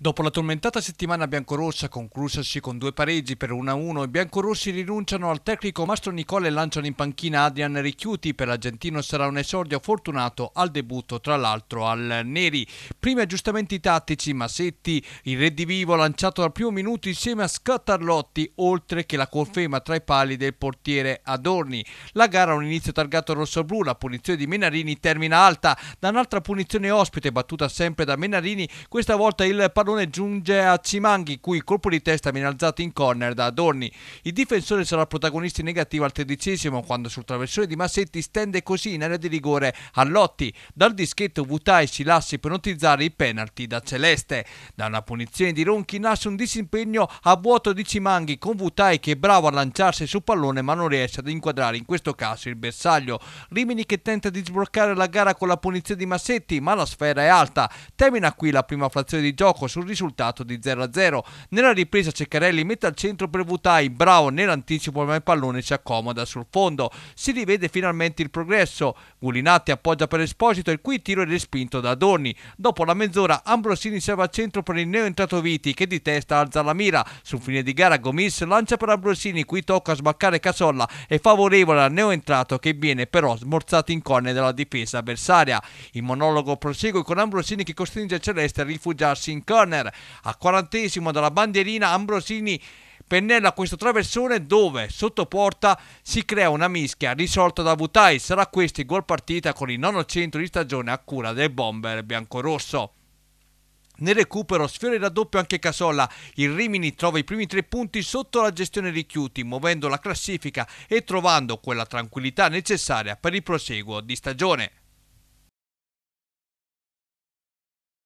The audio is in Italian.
Dopo la tormentata settimana biancorossa conclusasi con due pareggi per 1-1, i biancorossi rinunciano al tecnico Mastro Nicole e lanciano in panchina Adrian Ricchiuti. Per l'Argentino sarà un esordio fortunato al debutto, tra l'altro al Neri. Primi aggiustamenti tattici, Massetti, il redivivo lanciato dal primo minuto insieme a Scattarlotti, oltre che la conferma tra i pali del portiere Adorni. La gara ha un inizio targato rosso-blu, la punizione di Menarini termina alta, da un'altra punizione ospite battuta sempre da Menarini, questa volta il Parlamento pallone giunge a Cimanghi, cui colpo di testa viene alzato in corner da Adorni. Il difensore sarà protagonista in negativo al tredicesimo, quando sul traversone di Massetti stende così in area di rigore a Lotti. Dal dischetto Vutai si lascia ipnotizzare i penalti da Celeste. Da una punizione di Ronchi nasce un disimpegno a vuoto di Cimanghi, con Vutai che è bravo a lanciarsi sul pallone ma non riesce ad inquadrare in questo caso il bersaglio. Rimini che tenta di sbloccare la gara con la punizione di Massetti, ma la sfera è alta. Termina qui la prima frazione di gioco sul risultato di 0-0. Nella ripresa Ceccarelli mette al centro per Vutai, bravo nell'anticipo ma il pallone si accomoda sul fondo. Si rivede finalmente il progresso. Gulinatti appoggia per Esposito il cui tiro è respinto da Donni. Dopo la mezz'ora Ambrosini serve al centro per il neo entrato Viti che di testa alza la mira. Sul fine di gara Gomis lancia per Ambrosini qui tocca a sbaccare Casolla e favorevole al neo entrato che viene però smorzato in corne dalla difesa avversaria. Il monologo prosegue con Ambrosini che costringe Celeste a rifugiarsi in corne corner. A quarantesimo dalla bandierina Ambrosini pennella questo traversone dove sotto porta si crea una mischia risolta da Vutai. Sarà questo il gol partita con il nono centro di stagione a cura del bomber biancorosso. Nel recupero sfiora il raddoppio anche Casolla. Il Rimini trova i primi tre punti sotto la gestione Ricchiuti, muovendo la classifica e trovando quella tranquillità necessaria per il proseguo di stagione.